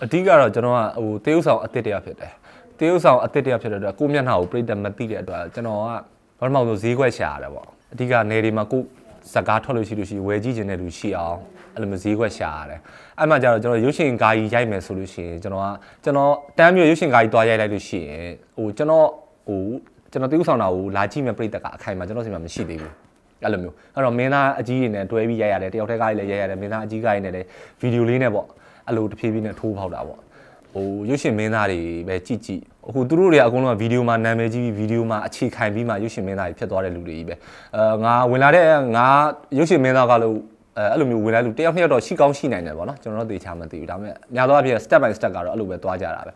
အဓိကတော့ကျွန်တော်ကဟိုတေးဥဆောင်အစ်စ်တရားဖြစ်တယ်တေးဥဆောင်အစ်စ်တရားဖြစ်တဲ့အတွက်ကိုမျက်နှာကိုပြိတ္တမသိတဲ့အတွက်ကျွန်တော်ကဘာမှမဟုတ်ဈေးခွက်ရှာရတယ်ပေါ့အဓိကနေဒီမှာကိုစကားထွက်လို့ရှိလို့ရှိဝယ်ကြည့်ခြင်းတဲ့လူရှိအောင်အဲ့လိုမျိုးဈေးခွက်ရှာရတယ်အဲ့မှကျတော့ကျွန်တော်ရုပ်ရှင်ဂါကြီးရိုက်မယ်ဆိုလို့ရှိရင်ကျွန်တော်ကကျွန်တော်တမ်းမျိုးရုပ်ရှင်ဂါကြီးသွားရိုက်လိုက်လို့ရှိရင်ဟိုကျွန်တော်ဟိုကျွန်တော်တေးဥဆောင်တာကိုလာကြည့်မယ်ပြိတ္တကအခိုင်မှာကျွန်တော်စီမှာမရှိသေးဘူးအဲ့လိုမျိုးအဲ့တော့မင်းသားအကြီးကြီးနဲ့တွဲပြီးရိုက်ရတယ်တယောက်တည်းကားကြီးလည်းရိုက်ရတယ်မင်းသားအကြီးကားကြီးနဲ့လည်းဗီဒီယိုလေးနဲ့ပေါ့အဲ့လိုတဖြည်းဖြည်းနဲ့ထိုးပေါက်တာပေါ့ဟိုရုပ်ရှင်မင်းသားတွေပဲကြည့်ကြည့်ဟိုသူတို့တွေကအကုန်လုံးကဗီဒီယိုမှာနာမည်ကြီးပြီးဗီဒီယိုမှာအခြေခံပြီးမှရုပ်ရှင်မင်းသားတွေဖြစ်သွားတဲ့လူတွေကြီးပဲအဲငါဝင်လာတဲ့ငါရုပ်ရှင်မင်းသားကလို့အဲအဲ့လိုမျိုးဝင်လာလူတယောက်နှစ်ယောက်တော့ရှိကောင်းရှိနိုင်တယ်ပေါ့နော်ကျွန်တော်တို့သေချာမသိဘူးဒါပေမဲ့များသောအားဖြင့် step by step ကတော့အဲ့လိုပဲသွားကြတာပဲ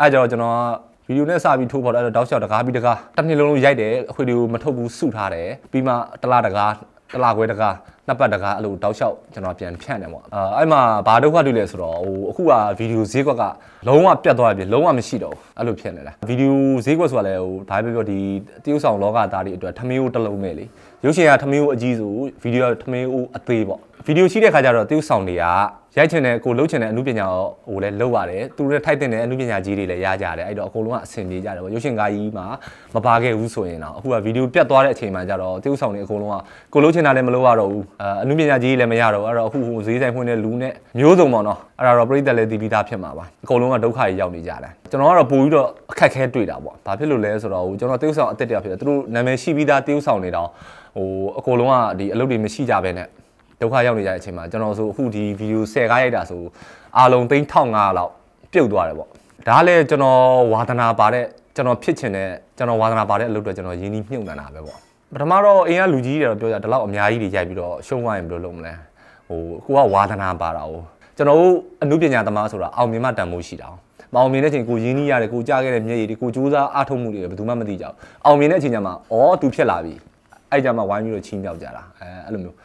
အဲကြောင့်ကျွန်တော်ဗီဒီယိုနဲ့စပြီးထိုးပေါ်တော့အဲ့တော့တောက်လျှောက်တကားပြီးတကားတစ်နှစ်လုံးလုံးရိုက်တယ်အခွေတွေကိုမထုတ်ဘူးစုထားတယ်ပြီးမှတလားတကားတလားခွဲတကားနှစ်ပတ်တကားအဲ့လိုတောက်လျှောက်ကျွန်တော်ပြန်ဖြန့်တယ်ပေါ့အဲအဲ့မှာဘာဒုက္ခတူလဲဆိုတော့ဟိုအခုကဗီဒီယိုဈေးကွက်ကလုံးဝပြတ်သွားပြီလုံးဝမရှိတော့ဘူးအဲ့လိုဖြစ်နေတာဗီဒီယိုဈေးကွက်ဆိုတာလဲဟိုဘာပဲပြောဒီတရုတ်ဆောင်လောကသားတွေအတွက်ထမင်းအိုးတစ်လုံးပဲလေရုပ်ရှင်ကထမင်းအိုးအကြီးဆိုဗီဒီယိုထမင်းအိုးအသေးပေါ့ဗီဒီယိုရှိတဲ့ခါကျတော့တရုတ်ဆောင်တွေကရိုက်ချင်တဲ့ကိုလှုပ်ချင်တဲ့အမှုပညာဟိုလည်းလှုပ်ရတယ်သူတို့ထိုက်တဲ့အမှုပညာကြီးတွေလည်းရကြတယ်အဲ့တော့အကုန်လုံးကအဆင်ပြေကြတယ်ပေါ့ရုပ်ရှင်ကားကြီးမှာမပါခဲ့ဘူးဆိုရင်တော့အခုကဗီဒီယိုပြတ်သွားတဲ့အချိန်မှကျတော့တရုတ်ဆောင်တွေအကုန်လုံးကကိုလှုပ်ချင်တာလည်းမလှုပ်ရတော့ဘူးအနုပညာကြီးလည်းမရတော့ဘူးအဲ့တော့အခုဟိုဈေးဆိုင်ဖွင့်တဲ့လူနဲ့မျိုးစုံပေါ့နော်အဲ့ဒါတော့ပြိသက်လည်းတီးပြီးသားဖြစ်မှာပါအကုန်လုံးကဒုက္ခကြီးရောက်နေကြတယ်ကျွန်တော်ကတော့ပိုပြီးတော့အခက်ခဲတွေ့တာပေါ့ဘာဖြစ်လို့လဲဆိုတော့ကျွန်တော်တရုတ်ဆောင်အသက်တရဖြစ်တယ်သူတို့နာမည်ရှိပြီးသားတရုတ်ဆောင်နေတော့ဟိုအကုန်လုံးကဒီအလုပ်တွေမရှိကြပဲနဲ့ဒုက္ခရောက်နေကြတဲ့အချိန်မှာကျွန်တော်ဆိုအခုဒီဗီဒီယို10ကားရိုက်တာဆိုအားလုံး3500လောက်ပြုတ်သွားတယ်ပေါ့ဒါလည်းကျွန်တော်ဝါသနာပါတဲ့ကျွန်တော်ဖြစ်ချင်တဲ့ကျွန်တော်ဝါသနာပါတဲ့အလုပ်တွေကျွန်တော်ရင်းနှီးမြှုပ်နှံတာပဲပေါ့ပထမတော့အင်းကလူကြီးတွေတော့ပြောကြဒီလောက်အများကြီးတွေရိုက်ပြီးတော့ရှုံးသွားရင်ဘယ်လိုလုပ်မလဲဟိုကိုကဝါသနာပါတာ哦ကျွန်တော်တို့အမှုပညာသမားဆိုတာအောင်မြင်မှတန်ဖိုးရှိတာ။မအောင်မြင်တဲ့အချိန်ကိုရင်းနှီးရတယ်ကိုကြားခဲ့တဲ့မျက်ရည်တွေကိုစူးစမ်းအားထုတ်မှုတွေဘယ်သူမှမသိကြဘူး။အောင်မြင်တဲ့အချိန်ကျမှအော်သူဖြစ်လာပြီ။အဲ့ကြမှာဝိုင်းပြီးတော့ချင်းမြောက်ကြတာ။အဲအဲ့လိုမျိုး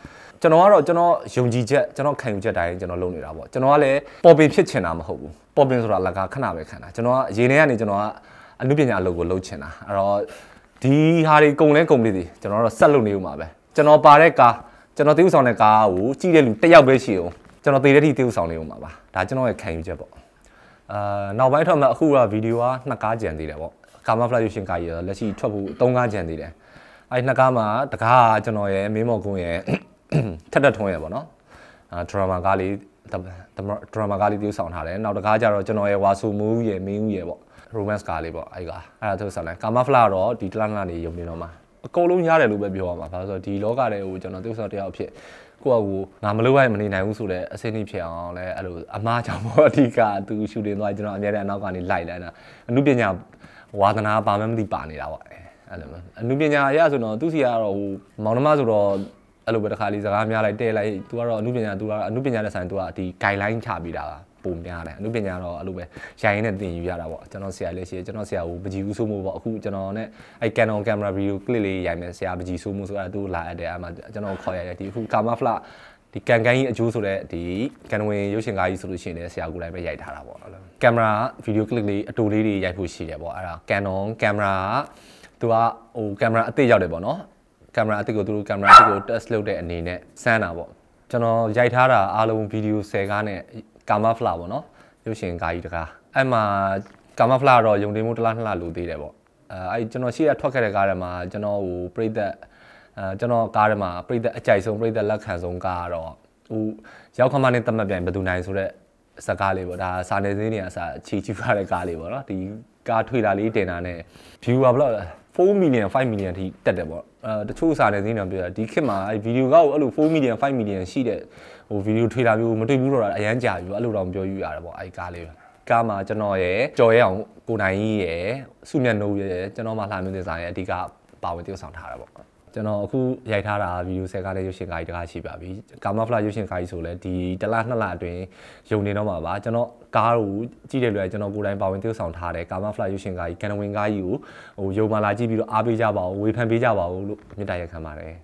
ကျွန်တော်ကတော့ကျွန်တော်ယုံကြည်ချက်ကျွန်တော်ခံယူချက်တိုင်းကျွန်တော်လုပ်နေတာပေါ့။ကျွန်တော်ကလည်းပေါ်ပင်ဖြစ်ချင်တာမဟုတ်ဘူး။ပေါ်ပင်ဆိုတာလကားခဏပဲခံတာ။ကျွန်တော်ကအရင်ထဲကနေကျွန်တော်ကအမှုပညာအလုပ်ကိုလုပ်ချင်တာ။အဲ့တော့ဒီဟာတွေကုန်လဲကုန်ပြီဒီကျွန်တော်တော့ဆက်လုပ်နေဦးမှာပဲကျွန်တော်ပါတဲ့ကားကျွန်တော်တေးဥဆောင်တဲ့ကားကိုကြည့်တဲ့လူတစ်ယောက်ပဲရှိအောင်ကျွန်တော်သေတဲ့ထိတေးဥဆောင်နေဦးမှာပါဒါကျွန်တော်ရဲ့ခံယူချက်ပေါ့အာနောက်ပိုင်းထွက်မှာအခုကဗီဒီယိုကနှစ်ကားကြံသေးတယ်ပေါ့ကာမဖလာယူရှင်ကားကြီးလက်ရှိထွက်ဖို့သုံးကားကြံသေးတယ်အဲ့နှစ်ကားမှာတကားကျွန်တော်ရဲ့မင်းမော်ကုန်းရဲ့ထက်တက်ထွန်းရဲ့ပေါ့နော်အာဒရမာကားလေးဒရမာကားလေးတေးဥဆောင်ထားတယ်နောက်တကားကျတော့ကျွန်တော်ရဲ့ဝါဆူမူးရဲ့မင်းဦးရဲ့ပေါ့ romance ကားလေးပေါ့အဲ့ကအဲ့ဒါသူဆက်လိုက် camouflage တော့ဒီတလန်းလန်းနေယုံနေတော့မှာအကုန်လုံးရတယ်လို့ပဲပြောရမှာဘာလို့ဆိုတော့ဒီလောကထဲကိုကျွန်တော်သူဆက်တယောက်ဖြစ်ကိုယ့်အကူငါမလုပ်ရမနေနိုင်ဘူးဆိုတော့အစင်းကြီးဖြစ်အောင်လဲအဲ့လိုအမားကြောင့်ပေါ့အဓိကသူရှူတင်သွားကျွန်တော်အများနဲ့အနောက်ကနေလိုက်လိုက်တာအမှုပညာဝါသနာပါမှမသိပါနေတာပေါ့အဲ့လိုမျိုးအမှုပညာအရဆိုတော့သူစီကတော့ဟိုမောင်နှမဆိုတော့အဲ့လိုပဲတစ်ခါလေးစကားများလိုက်တဲ့လိုက် तू ကတော့အမှုပညာ तू ကအမှုပညာနဲ့ဆိုင် तू ကဒီ guideline ချပေးတာပါပုံများတယ်အမှုပညာတော့အဲ့လိုပဲရိုင်းနဲ့သင်ယူရတာပေါ့ကျွန်တော်ဆရာလည်းရှိတယ်ကျွန်တော်ဆရာကိုပကြီးဦးဆိုးမှုပေါ့အခုကျွန်တော်နဲ့အဲ့ Canon camera video clip လေးရိုင်းမယ်ဆရာပကြီးဆိုးမှုဆိုတာသူ့လာအပ်တယ်အဲ့မှာကျွန်တော်ခေါ်ရတယ်ဒီအခု Camafla ဒီကန်ကန်ကြီးအကျိုးဆိုတဲ့ဒီကန်ဝင်ရုပ်ရှင်ကားကြီးဆိုလို့ရှိရင်လည်းဆရာကိုယ်တိုင်ပဲရိုက်ထားတာပေါ့ကင်မရာဗီဒီယိုကလစ်လေးအတူလေးတွေရိုက်ဖို့ရှိတယ်ပေါ့အဲ့ဒါ Canon ကင်မရာသူကဟိုကင်မရာအစ်စ်ရောက်တယ်ပေါ့နော်ကင်မရာအစ်စ်ကိုသူတို့ကင်မရာအစ်စ်ကို test လုပ်တဲ့အနေနဲ့စမ်းတာပေါ့ကျွန်တော်ရိုက်ထားတာအားလုံးဗီဒီယို10ကားနဲ့ကာမဖလာပေါ့နော်ရုပ်ရှင်ကာကြီးတကားအဲ့မှာကာမဖလာတော့ယုံတင်မှုတစ်လားနှစ်လားလိုသေးတယ်ပေါ့အဲအဲ့ကျွန်တော်ရှေ့ကထွက်ခဲ့တဲ့ကားထဲမှာကျွန်တော်ဟိုပြိသက်အဲကျွန်တော်ကားထဲမှာပြိသက်အကြိုက်ဆုံးပြိသက်လက်ခံဆုံးကားတော့ဟိုရောက်ခမနဲ့တတ်မှတ်ပြန်ဘယ်သူနိုင်ဆိုတော့စကားလေးပေါ့ဒါစာနယ်ဇင်းတွေအစားချီချူရတဲ့ကားလေးပေါ့နော်ဒီကားထွေလာလေးတင်တာနဲ့ viewer ဘလောက်4 million 5 million ထိတက်တယ်ပေါ့အဲတချို့စာတယ်စင်းတော့ပြောတာဒီခေတ်မှာအဲဗီဒီယိုကောက်အဲ့လို4 million 5 million ရှိတဲ့ဟိုဗီဒီယိုထွေတာမျိုးမတွေ့ဘူးတော့တာအရန်ကြာပြီပေါ့အဲ့လိုတော့ပြောယူရတယ်ပေါ့အဲ့ကားလေးပဲကားမှာကျွန်တော်ရဲ့ကြော်ရဲအောင်ကိုနိုင်ကြီးရဲ့စုမြတ်နိုးရဲ့ကျွန်တော်မှလှမျိုးတင်ဆိုင်ရဲ့အဓိကပါဝင်တည်ဆောင်ထားတာပေါ့ကျွန်တော်အခုရိုက်ထားတာဗီဒီယိုဆက်ကားတဲ့ရုပ်ရှင်ကားကြီးတကားရှိပါပြီကာမဖလာရုပ်ရှင်ကားကြီးဆိုလဲဒီတလားနှစ်လအတွင်းယုံနေတော့မှာပါကျွန်တော်ကားကိုကြည့်တယ်လို့ကျွန်တော်ကိုယ်တိုင်ပါဝင်သရုပ်ဆောင်ထားတယ်ကာမဖလာရုပ်ရှင်ကားကြီးကန်ဝင်ကားကြီးကိုဟိုယုံမာလာကြည့်ပြီးတော့အားပေးကြပါဦးဝေဖန်ပေးကြပါဦးလို့မြတ်တရခံပါတယ်